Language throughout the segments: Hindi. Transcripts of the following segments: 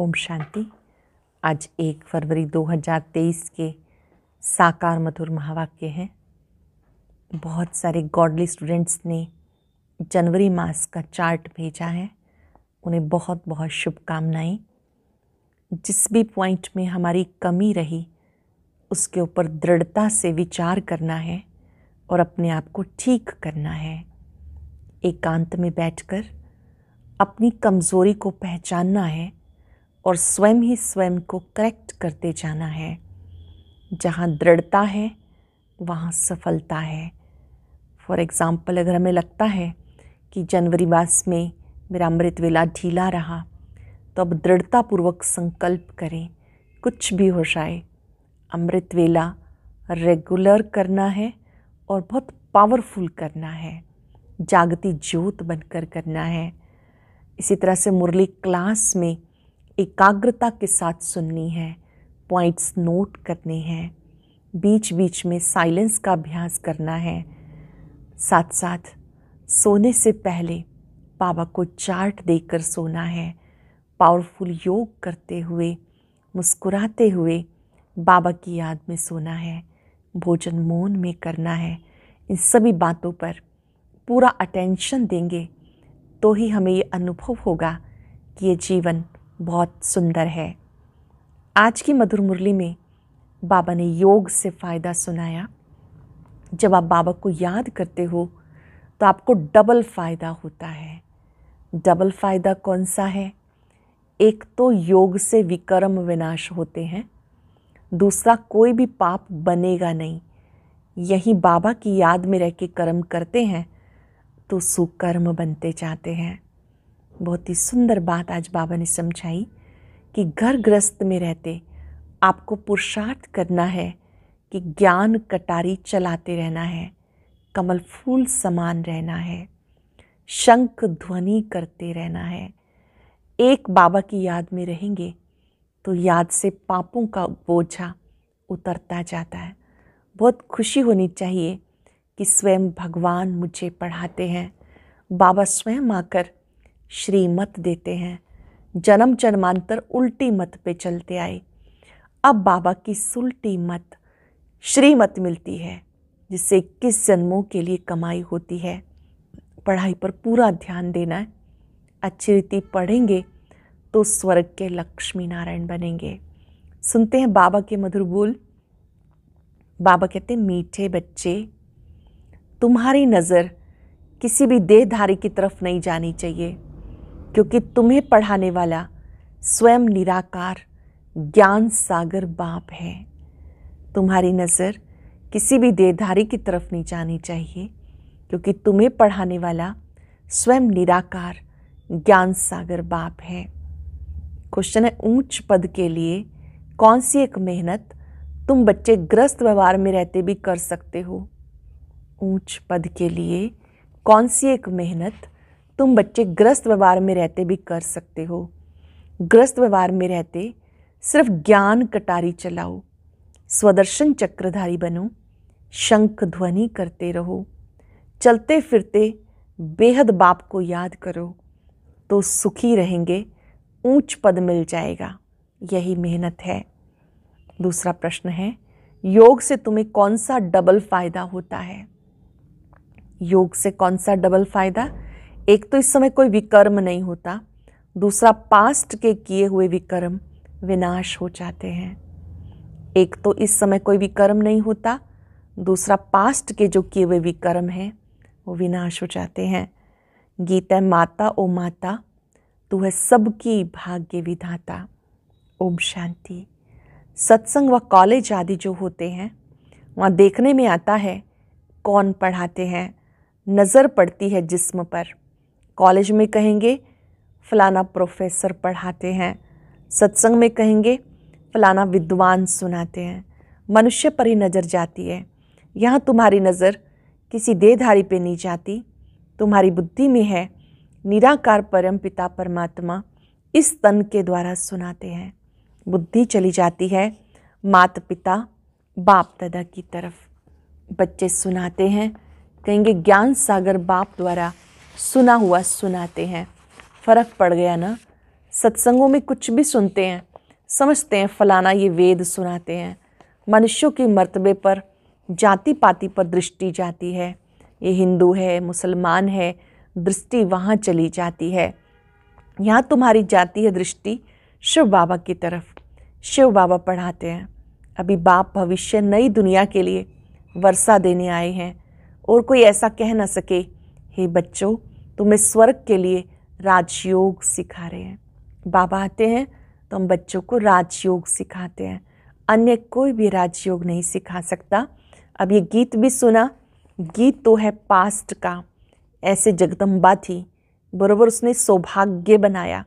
ओम शांति आज एक फरवरी 2023 के साकार मधुर महावाक्य हैं बहुत सारे गॉडली स्टूडेंट्स ने जनवरी मास का चार्ट भेजा है उन्हें बहुत बहुत शुभकामनाएं जिस भी पॉइंट में हमारी कमी रही उसके ऊपर दृढ़ता से विचार करना है और अपने आप को ठीक करना है एकांत में बैठकर अपनी कमज़ोरी को पहचानना है और स्वयं ही स्वयं को करेक्ट करते जाना है जहाँ दृढ़ता है वहाँ सफलता है फॉर एग्ज़ाम्पल अगर हमें लगता है कि जनवरी मास में मेरा अमृत वेला ढीला रहा तो अब दृढ़तापूर्वक संकल्प करें कुछ भी हो जाए अमृत वेला रेगुलर करना है और बहुत पावरफुल करना है जागती ज्योत बनकर करना है इसी तरह से मुरली क्लास में एकाग्रता के साथ सुननी है पॉइंट्स नोट करने हैं बीच बीच में साइलेंस का अभ्यास करना है साथ साथ सोने से पहले बाबा को चार्ट देकर सोना है पावरफुल योग करते हुए मुस्कुराते हुए बाबा की याद में सोना है भोजन मौन में करना है इन सभी बातों पर पूरा अटेंशन देंगे तो ही हमें ये अनुभव होगा कि ये जीवन बहुत सुंदर है आज की मधुर मुरली में बाबा ने योग से फ़ायदा सुनाया जब आप बाबा को याद करते हो तो आपको डबल फ़ायदा होता है डबल फ़ायदा कौन सा है एक तो योग से विकर्म विनाश होते हैं दूसरा कोई भी पाप बनेगा नहीं यही बाबा की याद में रह के कर्म करते हैं तो सुकर्म बनते जाते हैं बहुत ही सुंदर बात आज बाबा ने समझाई कि घर ग्रस्त में रहते आपको पुरुषार्थ करना है कि ज्ञान कटारी चलाते रहना है कमल फूल समान रहना है शंख ध्वनि करते रहना है एक बाबा की याद में रहेंगे तो याद से पापों का बोझा उतरता जाता है बहुत खुशी होनी चाहिए कि स्वयं भगवान मुझे पढ़ाते हैं बाबा स्वयं आकर श्रीमत देते हैं जन्म जन्मांतर उल्टी मत पे चलते आए अब बाबा की सुल्टी मत श्रीमत मिलती है जिससे किस जन्मों के लिए कमाई होती है पढ़ाई पर पूरा ध्यान देना है अच्छी रीति पढ़ेंगे तो स्वर्ग के लक्ष्मी नारायण बनेंगे सुनते हैं बाबा के मधुर बोल बाबा कहते हैं मीठे बच्चे तुम्हारी नज़र किसी भी देहधारी की तरफ नहीं जानी चाहिए क्योंकि तुम्हें पढ़ाने वाला स्वयं निराकार ज्ञान सागर बाप है तुम्हारी नज़र किसी भी देहधारी की तरफ नहीं जानी चाहिए क्योंकि तुम्हें पढ़ाने वाला स्वयं निराकार ज्ञान सागर बाप है क्वेश्चन है ऊंच पद के लिए कौन सी एक मेहनत तुम बच्चे ग्रस्त व्यवहार में रहते भी कर सकते हो ऊंच पद के लिए कौन सी एक मेहनत तुम बच्चे ग्रस्त व्यवहार में रहते भी कर सकते हो ग्रस्त व्यवहार में रहते सिर्फ ज्ञान कटारी चलाओ स्वदर्शन चक्रधारी बनो शंख ध्वनि करते रहो चलते फिरते बेहद बाप को याद करो तो सुखी रहेंगे ऊंच पद मिल जाएगा यही मेहनत है दूसरा प्रश्न है योग से तुम्हें कौन सा डबल फायदा होता है योग से कौन सा डबल फायदा एक तो इस समय कोई विकर्म नहीं होता दूसरा पास्ट के किए हुए विकर्म विनाश हो जाते हैं एक तो इस समय कोई विकर्म नहीं होता दूसरा पास्ट के जो किए हुए विकर्म हैं वो विनाश हो जाते हैं गीता है माता ओ माता तू है सबकी भाग्य विधाता ओम शांति सत्संग व कॉलेज आदि जो होते हैं वहाँ देखने में आता है कौन पढ़ाते हैं नज़र पड़ती है जिस्म पर कॉलेज में कहेंगे फलाना प्रोफेसर पढ़ाते हैं सत्संग में कहेंगे फलाना विद्वान सुनाते हैं मनुष्य पर ही नज़र जाती है यहाँ तुम्हारी नज़र किसी देहधारी पे नहीं जाती तुम्हारी बुद्धि में है निराकार परम पिता परमात्मा इस तन के द्वारा सुनाते हैं बुद्धि चली जाती है मात पिता बाप दादा की तरफ बच्चे सुनाते हैं कहेंगे ज्ञान सागर बाप द्वारा सुना हुआ सुनाते हैं फ़र्क पड़ गया ना सत्संगों में कुछ भी सुनते हैं समझते हैं फलाना ये वेद सुनाते हैं मनुष्यों के मर्तबे पर जाति पाति पर दृष्टि जाती है ये हिंदू है मुसलमान है दृष्टि वहाँ चली जाती है यहाँ तुम्हारी जाती है दृष्टि शिव बाबा की तरफ शिव बाबा पढ़ाते हैं अभी बाप भविष्य नई दुनिया के लिए वर्षा देने आए हैं और कोई ऐसा कह ना सके हे बच्चों तुम्हें तो स्वर्ग के लिए राजयोग सिखा रहे हैं बाबा आते हैं तो हम बच्चों को राजयोग सिखाते हैं अन्य कोई भी राजयोग नहीं सिखा सकता अब ये गीत भी सुना गीत तो है पास्ट का ऐसे जगदम्बा थी बरोबर उसने सौभाग्य बनाया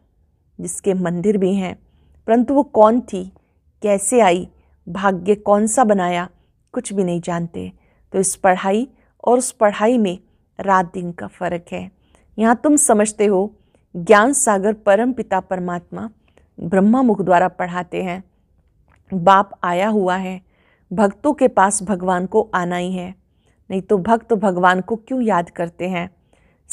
जिसके मंदिर भी हैं परंतु वो कौन थी कैसे आई भाग्य कौन सा बनाया कुछ भी नहीं जानते तो इस पढ़ाई और उस पढ़ाई में रात दिन का फ़र्क है यहाँ तुम समझते हो ज्ञान सागर परम पिता परमात्मा ब्रह्मा मुख द्वारा पढ़ाते हैं बाप आया हुआ है भक्तों के पास भगवान को आना ही है नहीं तो भक्त भगवान को क्यों याद करते हैं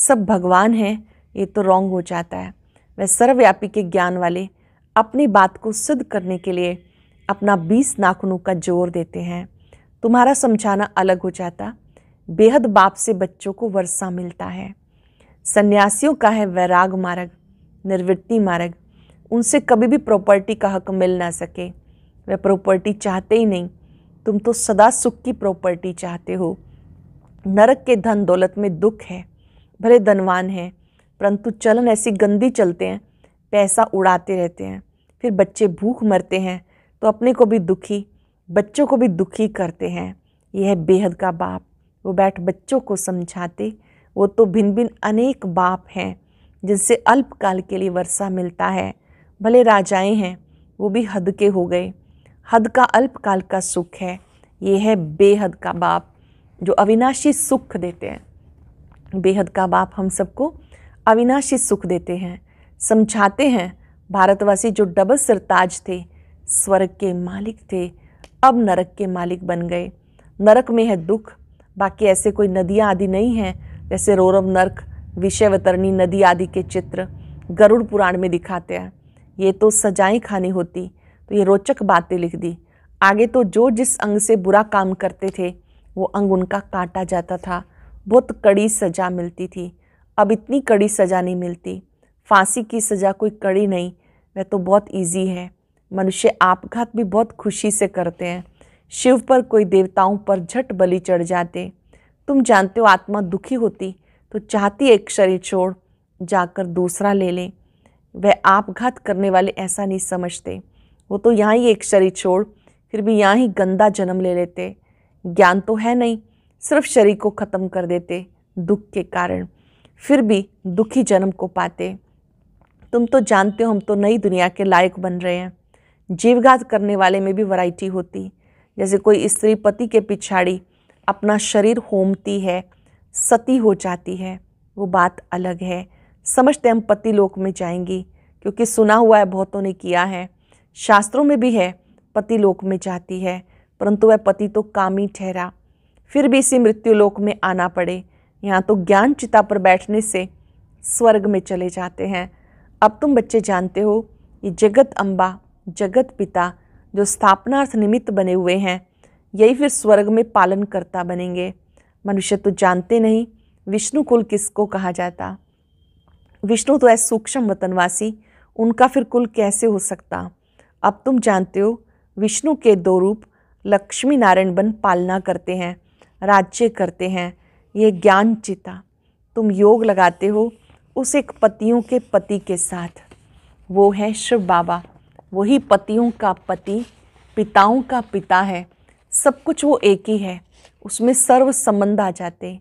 सब भगवान हैं ये तो रॉन्ग हो जाता है वह सर्वव्यापी के ज्ञान वाले अपनी बात को सिद्ध करने के लिए अपना बीस नाखूनों का जोर देते हैं तुम्हारा समझाना अलग हो जाता बेहद बाप से बच्चों को वर्षा मिलता है सन्यासियों का है वैराग मार्ग निर्वृत्ति मार्ग उनसे कभी भी प्रॉपर्टी का हक मिल ना सके वे प्रॉपर्टी चाहते ही नहीं तुम तो सदा सुख की प्रॉपर्टी चाहते हो नरक के धन दौलत में दुख है भले धनवान हैं परंतु चलन ऐसी गंदी चलते हैं पैसा उड़ाते रहते हैं फिर बच्चे भूख मरते हैं तो अपने को भी दुखी बच्चों को भी दुखी करते हैं यह है बेहद का बाप वो बैठ बच्चों को समझाते वो तो भिन्न भिन्न अनेक बाप हैं जिनसे अल्पकाल के लिए वर्षा मिलता है भले राजाएं हैं वो भी हद के हो गए हद का अल्पकाल का सुख है ये है बेहद का बाप जो अविनाशी सुख देते हैं बेहद का बाप हम सबको अविनाशी सुख देते हैं समझाते हैं भारतवासी जो डबल सरताज थे स्वर्ग के मालिक थे अब नरक के मालिक बन गए नरक में है दुख बाकी ऐसे कोई नदियाँ आदि नहीं हैं जैसे रौरव नर्क विषयवतरणी नदी आदि के चित्र गरुड़ पुराण में दिखाते हैं ये तो सजाएं खानी होती तो ये रोचक बातें लिख दी आगे तो जो जिस अंग से बुरा काम करते थे वो अंग उनका काटा जाता था बहुत कड़ी सज़ा मिलती थी अब इतनी कड़ी सज़ा नहीं मिलती फांसी की सज़ा कोई कड़ी नहीं वह तो बहुत ईजी है मनुष्य आपघात भी बहुत खुशी से करते हैं शिव पर कोई देवताओं पर झट बलि चढ़ जाते तुम जानते हो आत्मा दुखी होती तो चाहती एक शरीर छोड़ जाकर दूसरा ले ले वह आपघात करने वाले ऐसा नहीं समझते वो तो यहाँ ही एक शरीर छोड़ फिर भी यहाँ ही गंदा जन्म ले लेते ज्ञान तो है नहीं सिर्फ शरीर को ख़त्म कर देते दुख के कारण फिर भी दुखी जन्म को पाते तुम तो जानते हो हम तो नई दुनिया के लायक बन रहे हैं जीवघात करने वाले में भी वैरायटी होती जैसे कोई स्त्री पति के पिछाड़ी अपना शरीर होमती है सती हो जाती है वो बात अलग है समझते हम पति लोक में जाएंगी क्योंकि सुना हुआ है बहुतों ने किया है शास्त्रों में भी है पति लोक में जाती है परंतु वह पति तो काम ही ठहरा फिर भी इसी मृत्यु लोक में आना पड़े यहाँ तो ज्ञान चिता पर बैठने से स्वर्ग में चले जाते हैं अब तुम बच्चे जानते हो ये जगत अम्बा जगत पिता जो स्थापनार्थ निमित्त बने हुए हैं यही फिर स्वर्ग में पालन करता बनेंगे मनुष्य तो जानते नहीं विष्णु कुल किसको कहा जाता विष्णु तो ऐसे सूक्ष्म वतनवासी उनका फिर कुल कैसे हो सकता अब तुम जानते हो विष्णु के दो रूप लक्ष्मी नारायण बन पालना करते हैं राज्य करते हैं ये ज्ञान चिता तुम योग लगाते हो उस एक पतियों के पति के साथ वो है शिव बाबा वही पतियों का पति पिताओं का पिता है सब कुछ वो एक ही है उसमें सर्व संबंध आ जाते हैं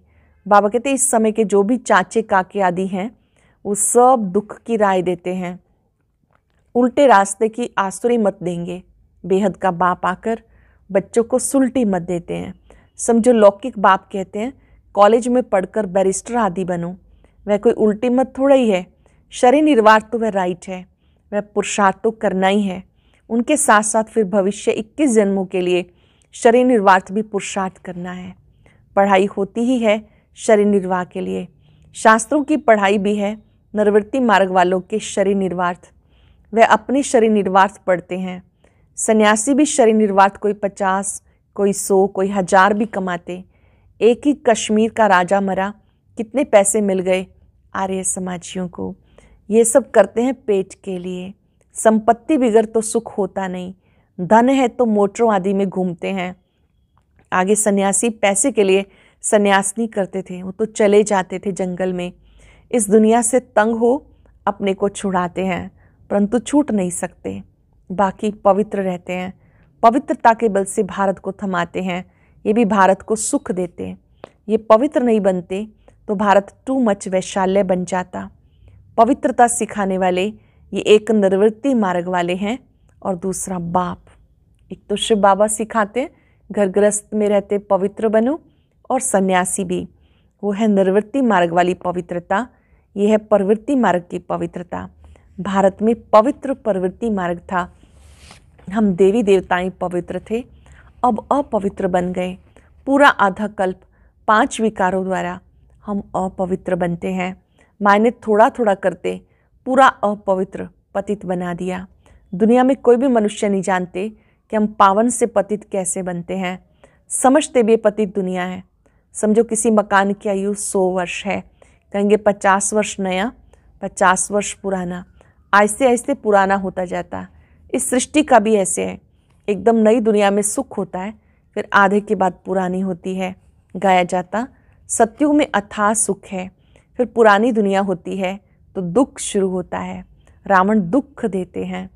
बाबा कहते हैं इस समय के जो भी चाचे काके आदि हैं वो सब दुख की राय देते हैं उल्टे रास्ते की आसुरी मत देंगे बेहद का बाप आकर बच्चों को सुलटी मत देते हैं समझो लौकिक बाप कहते हैं कॉलेज में पढ़कर बैरिस्टर आदि बनो वह कोई उल्टी मत थोड़ा ही है शरीर निर्वार तो वह राइट है वह पुरुषार्थ तो करना ही है उनके साथ साथ फिर भविष्य इक्कीस जन्मों के लिए शरीर निर्वाह भी पुरुषार्थ करना है पढ़ाई होती ही है शरीर निर्वाह के लिए शास्त्रों की पढ़ाई भी है नरवृत्ति मार्ग वालों के शरीर निर्वार्थ वह अपने शरीर निर्वार्थ पढ़ते हैं सन्यासी भी शरीर निर्वार्थ कोई पचास कोई सौ कोई हजार भी कमाते एक ही कश्मीर का राजा मरा कितने पैसे मिल गए आर्य समाजियों को ये सब करते हैं पेट के लिए संपत्ति बिगड़ तो सुख होता नहीं धन है तो मोटरों आदि में घूमते हैं आगे सन्यासी पैसे के लिए सन्यास नहीं करते थे वो तो चले जाते थे जंगल में इस दुनिया से तंग हो अपने को छुड़ाते हैं परंतु छूट नहीं सकते बाकी पवित्र रहते हैं पवित्रता के बल से भारत को थमाते हैं ये भी भारत को सुख देते हैं ये पवित्र नहीं बनते तो भारत टू मच वैशाल्य बन जाता पवित्रता सिखाने वाले ये एक निर्वृत्ति मार्ग वाले हैं और दूसरा बाप एक तो शिव बाबा सिखाते घर ग्रस्त में रहते पवित्र बनो और सन्यासी भी वो है निर्वृत्ति मार्ग वाली पवित्रता यह है प्रवृत्ति मार्ग की पवित्रता भारत में पवित्र प्रवृत्ति मार्ग था हम देवी देवताएं पवित्र थे अब अपवित्र बन गए पूरा आधा कल्प पांच विकारों द्वारा हम अपवित्र बनते हैं मायने थोड़ा थोड़ा करते पूरा अपवित्र पतित बना दिया दुनिया में कोई भी मनुष्य नहीं जानते कि हम पावन से पतित कैसे बनते हैं समझते भी पतित दुनिया है समझो किसी मकान की आयु सौ वर्ष है कहेंगे पचास वर्ष नया पचास वर्ष पुराना ऐसे ऐसे पुराना होता जाता इस सृष्टि का भी ऐसे है एकदम नई दुनिया में सुख होता है फिर आधे के बाद पुरानी होती है गाया जाता सत्यु में अथाह सुख है फिर पुरानी दुनिया होती है तो दुख शुरू होता है रावण दुख देते हैं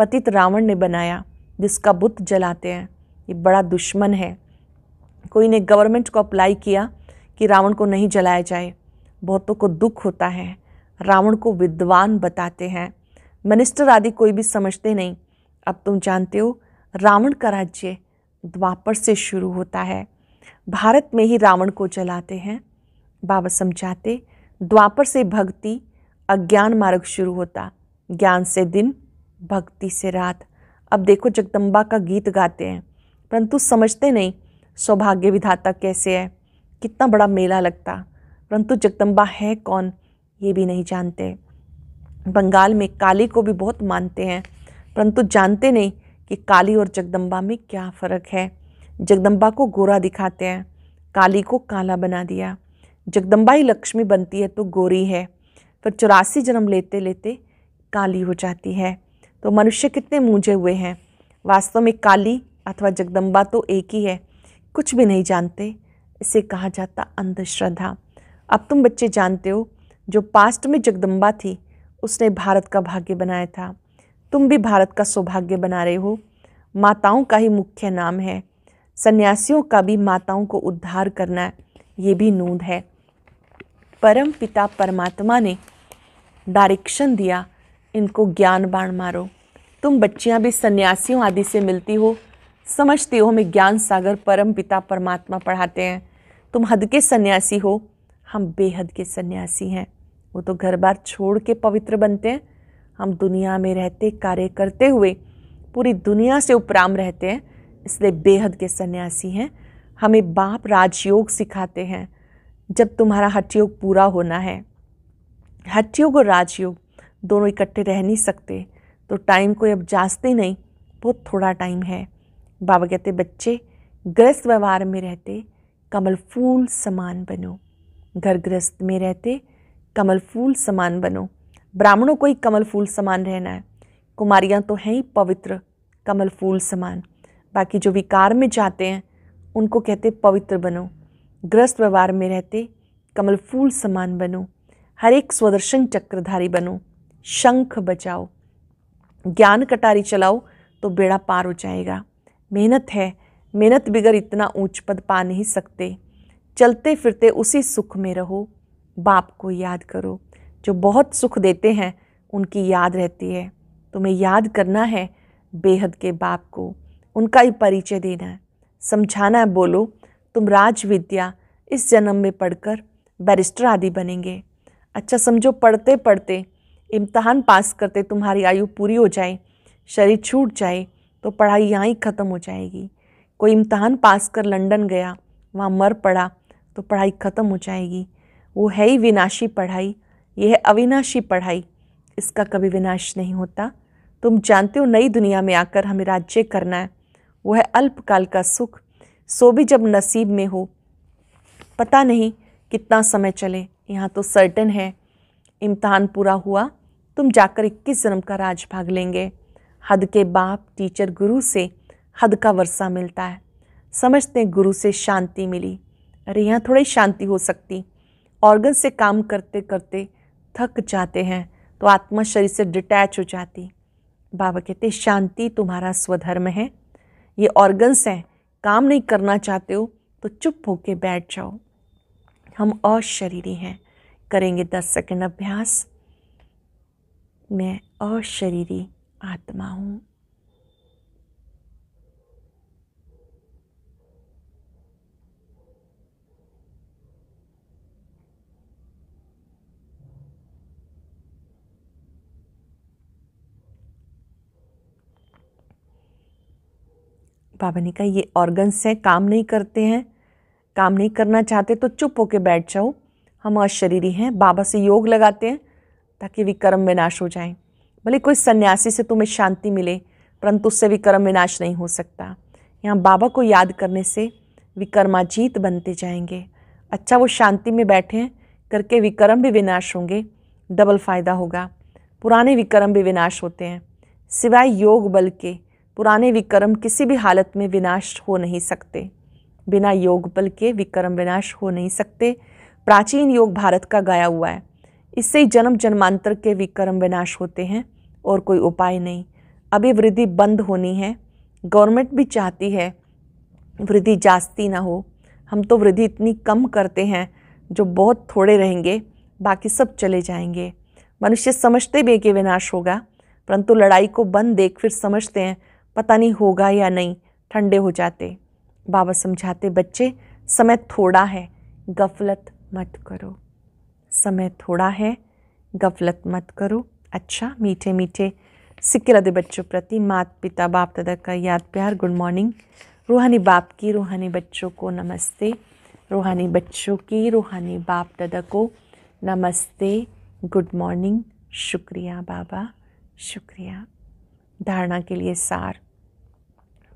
पतित रावण ने बनाया जिसका बुत जलाते हैं ये बड़ा दुश्मन है कोई ने गवर्नमेंट को अप्लाई किया कि रावण को नहीं जलाया जाए बहुतों को दुख होता है रावण को विद्वान बताते हैं मिनिस्टर आदि कोई भी समझते नहीं अब तुम जानते हो रावण का राज्य द्वापर से शुरू होता है भारत में ही रावण को जलाते हैं बाबा समझाते द्वापर से भक्ति अज्ञान मार्ग शुरू होता ज्ञान से दिन भक्ति से रात अब देखो जगदम्बा का गीत गाते हैं परंतु समझते नहीं सौभाग्य विधाता कैसे है कितना बड़ा मेला लगता परंतु जगदम्बा है कौन ये भी नहीं जानते बंगाल में काली को भी बहुत मानते हैं परंतु जानते नहीं कि काली और जगदम्बा में क्या फ़र्क है जगदम्बा को गोरा दिखाते हैं काली को काला बना दिया जगदम्बा ही लक्ष्मी बनती है तो गोरी है पर चौरासी जन्म लेते लेते काली हो जाती है तो मनुष्य कितने मूझे हुए हैं वास्तव में काली अथवा जगदम्बा तो एक ही है कुछ भी नहीं जानते इसे कहा जाता अंधश्रद्धा अब तुम बच्चे जानते हो जो पास्ट में जगदम्बा थी उसने भारत का भाग्य बनाया था तुम भी भारत का सौभाग्य बना रहे हो माताओं का ही मुख्य नाम है सन्यासियों का भी माताओं को उद्धार करना ये भी नूंद है परम पिता परमात्मा ने डायरेक्शन दिया इनको ज्ञान बाण मारो तुम बच्चियाँ भी सन्यासियों आदि से मिलती हो समझती हो हमें ज्ञान सागर परम पिता परमात्मा पढ़ाते हैं तुम हद के सन्यासी हो हम बेहद के सन्यासी हैं वो तो घर बार छोड़ के पवित्र बनते हैं हम दुनिया में रहते कार्य करते हुए पूरी दुनिया से उपराम रहते हैं इसलिए बेहद के सन्यासी हैं हमें बाप राजयोग सिखाते हैं जब तुम्हारा हठयोग पूरा होना है हठयोग और राजयोग दोनों इकट्ठे रह नहीं सकते तो टाइम कोई अब जांचते नहीं बहुत थोड़ा टाइम है बाबा कहते बच्चे ग्रस्त व्यवहार में रहते कमल फूल समान बनो घर ग्रस्त में रहते कमल फूल समान बनो ब्राह्मणों को ही कमल फूल समान रहना है कुमारियाँ तो हैं ही पवित्र कमल फूल समान बाकी जो विकार में जाते हैं उनको कहते पवित्र बनो ग्रस्त व्यवहार में रहते कमल फूल समान बनो हर एक स्वदर्शन चक्रधारी बनो शंख बचाओ ज्ञान कटारी चलाओ तो बेड़ा पार हो जाएगा मेहनत है मेहनत बिगर इतना ऊंच पद पा नहीं सकते चलते फिरते उसी सुख में रहो बाप को याद करो जो बहुत सुख देते हैं उनकी याद रहती है तुम्हें याद करना है बेहद के बाप को उनका ही परिचय देना है समझाना है बोलो तुम राज विद्या इस जन्म में पढ़कर बैरिस्टर आदि बनेंगे अच्छा समझो पढ़ते पढ़ते इम्तहान पास करते तुम्हारी आयु पूरी हो जाए शरीर छूट जाए तो पढ़ाई यहाँ ही ख़त्म हो जाएगी कोई इम्तहान पास कर लंदन गया वहाँ मर पड़ा तो पढ़ाई ख़त्म हो जाएगी वो है ही विनाशी पढ़ाई यह है अविनाशी पढ़ाई इसका कभी विनाश नहीं होता तुम जानते हो नई दुनिया में आकर हमें राज्य करना है वो है अल्पकाल का सुख सो भी जब नसीब में हो पता नहीं कितना समय चले यहाँ तो सर्टन है इम्तहान पूरा हुआ तुम जाकर इक्कीस जन्म का राज भाग लेंगे हद के बाप टीचर गुरु से हद का वर्षा मिलता है समझते हैं गुरु से शांति मिली अरे यहाँ थोड़ी शांति हो सकती ऑर्गन से काम करते करते थक जाते हैं तो आत्मा शरीर से डिटैच हो जाती बाबा कहते शांति तुम्हारा स्वधर्म है ये ऑर्गन्स हैं काम नहीं करना चाहते हो तो चुप होके बैठ जाओ हम अशरीरी हैं करेंगे दस सेकेंड अभ्यास मैं अशरीरी आत्मा हूँ बाबा ने कहा ये ऑर्गन्स हैं काम नहीं करते हैं काम नहीं करना चाहते तो चुप होके बैठ जाओ हम अशरीरी हैं बाबा से योग लगाते हैं ताकि विकर्म विनाश हो जाए भले कोई सन्यासी से तुम्हें शांति मिले परंतु उससे विकर्म विनाश नहीं हो सकता यहाँ बाबा को याद करने से विकर्माजीत बनते जाएंगे अच्छा वो शांति में हैं करके विकर्म भी विनाश होंगे डबल फ़ायदा होगा पुराने विकर्म भी विनाश होते हैं सिवाय योग बल के पुराने विकर्म किसी भी हालत में विनाश हो नहीं सकते बिना योग बल के विकर्म विनाश हो नहीं सकते प्राचीन योग भारत का गाया हुआ है इससे ही जन्म जन्मांतर के विक्रम विनाश होते हैं और कोई उपाय नहीं अभी वृद्धि बंद होनी है गवर्नमेंट भी चाहती है वृद्धि जास्ती ना हो हम तो वृद्धि इतनी कम करते हैं जो बहुत थोड़े रहेंगे बाकी सब चले जाएंगे मनुष्य समझते भी कि विनाश होगा परंतु लड़ाई को बंद देख फिर समझते हैं पता नहीं होगा या नहीं ठंडे हो जाते बाबा समझाते बच्चे समय थोड़ा है गफलत मत करो समय थोड़ा है गफलत मत करो अच्छा मीठे मीठे सिक्के लदे बच्चों प्रति मात पिता बाप दादा का याद प्यार गुड मॉर्निंग रूहानी बाप की रूहानी बच्चों को नमस्ते रूहानी बच्चों की रूहानी बाप दादा को नमस्ते गुड मॉर्निंग शुक्रिया बाबा शुक्रिया धारणा के लिए सार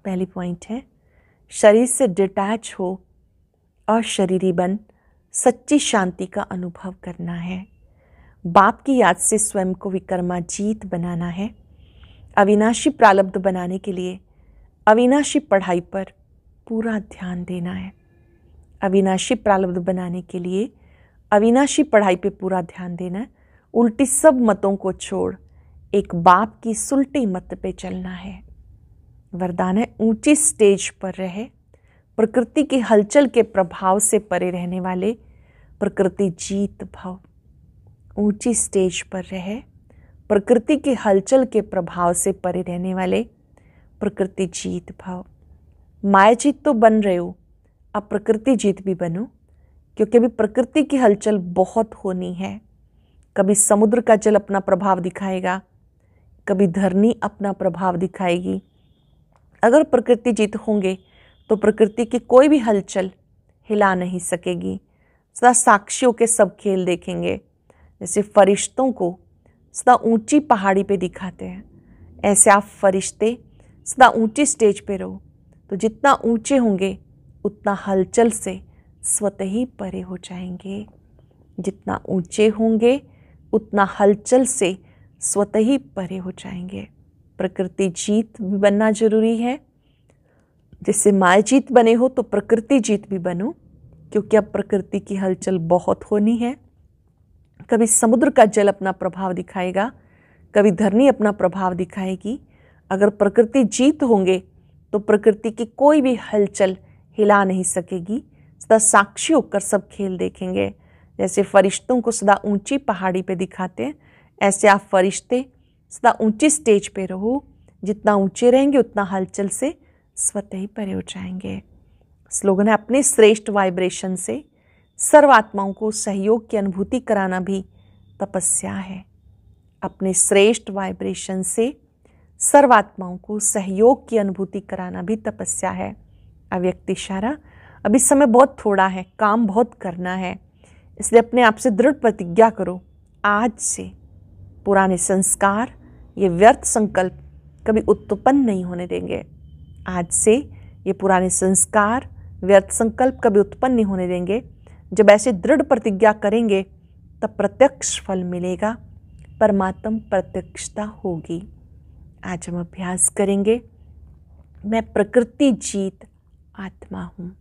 पहली पॉइंट है शरीर से डिटैच हो और शरीरी बन सच्ची शांति का अनुभव करना है बाप की याद से स्वयं को विकर्माजीत बनाना है अविनाशी प्रालब्ध बनाने के लिए अविनाशी पढ़ाई पर पूरा ध्यान देना है अविनाशी प्रालब्ध बनाने के लिए अविनाशी पढ़ाई पे पूरा ध्यान देना है उल्टी सब मतों को छोड़ एक बाप की सुलटी मत पे चलना है वरदान है ऊंची स्टेज पर रहे प्रकृति की हलचल के प्रभाव से परे रहने वाले प्रकृति जीत भाव ऊंची स्टेज पर रहे प्रकृति की हलचल के प्रभाव से परे रहने वाले प्रकृति जीत भाव माया जीत तो बन रहे हो आप प्रकृति जीत भी बनो क्योंकि अभी प्रकृति की हलचल बहुत होनी है कभी समुद्र का जल अपना प्रभाव दिखाएगा कभी धरनी अपना प्रभाव दिखाएगी अगर प्रकृति जीत होंगे तो प्रकृति की कोई भी हलचल हिला नहीं सकेगी सदा साक्षियों के सब खेल देखेंगे जैसे फरिश्तों को सदा ऊंची पहाड़ी पे दिखाते हैं ऐसे आप फरिश्ते सदा ऊंची स्टेज पे रहो तो जितना ऊंचे होंगे उतना हलचल से स्वत ही परे हो जाएंगे जितना ऊंचे होंगे उतना हलचल से स्वत ही परे हो जाएंगे प्रकृति जीत भी बनना जरूरी है जैसे माय जीत बने हो तो प्रकृति जीत भी बनो क्योंकि अब प्रकृति की हलचल बहुत होनी है कभी समुद्र का जल अपना प्रभाव दिखाएगा कभी धरनी अपना प्रभाव दिखाएगी अगर प्रकृति जीत होंगे तो प्रकृति की कोई भी हलचल हिला नहीं सकेगी सदा साक्षी होकर सब खेल देखेंगे जैसे फरिश्तों को सदा ऊंची पहाड़ी पे दिखाते हैं ऐसे आप फरिश्ते सदा ऊंची स्टेज पे रहो जितना ऊंचे रहेंगे उतना हलचल से स्वतः ही परे हो जाएंगे स्लोगन है अपने श्रेष्ठ वाइब्रेशन से सर्व आत्माओं को सहयोग की अनुभूति कराना भी तपस्या है अपने श्रेष्ठ वाइब्रेशन से सर्व आत्माओं को सहयोग की अनुभूति कराना भी तपस्या है अव्यक्ति इशारा अभी समय बहुत थोड़ा है काम बहुत करना है इसलिए अपने आप से दृढ़ प्रतिज्ञा करो आज से पुराने संस्कार ये व्यर्थ संकल्प कभी उत्पन्न नहीं होने देंगे आज से ये पुराने संस्कार व्यर्थ संकल्प कभी उत्पन्न नहीं होने देंगे जब ऐसे दृढ़ प्रतिज्ञा करेंगे तब प्रत्यक्ष फल मिलेगा परमात्म प्रत्यक्षता होगी आज हम अभ्यास करेंगे मैं प्रकृति जीत आत्मा हूँ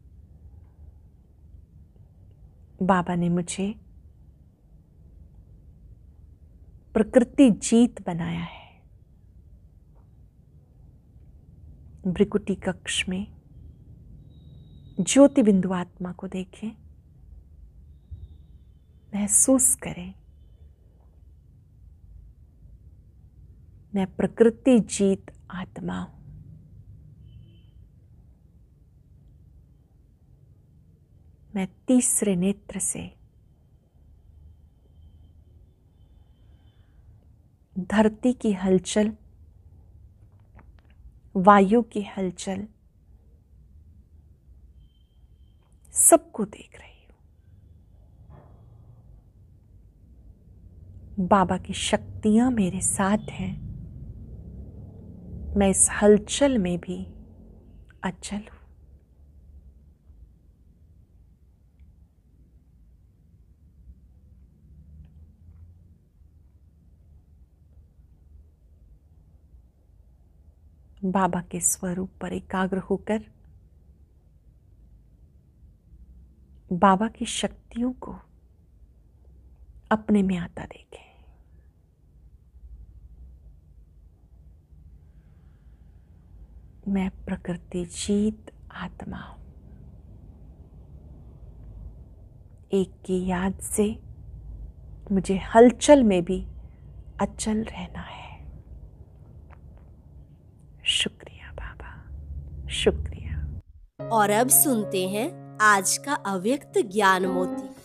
बाबा ने मुझे प्रकृति जीत बनाया है ब्रिकुटी कक्ष में ज्योति बिंदु आत्मा को देखें महसूस करें मैं प्रकृति जीत आत्मा हूं मैं तीसरे नेत्र से धरती की हलचल वायु की हलचल सबको देख रही हूं बाबा की शक्तियां मेरे साथ हैं मैं इस हलचल में भी अचल हूं बाबा के स्वरूप पर एकाग्र होकर बाबा की शक्तियों को अपने में आता देखें मैं प्रकृति जीत आत्मा हूं एक की याद से मुझे हलचल में भी अचल रहना है शुक्रिया और अब सुनते हैं आज का अव्यक्त ज्ञान मोती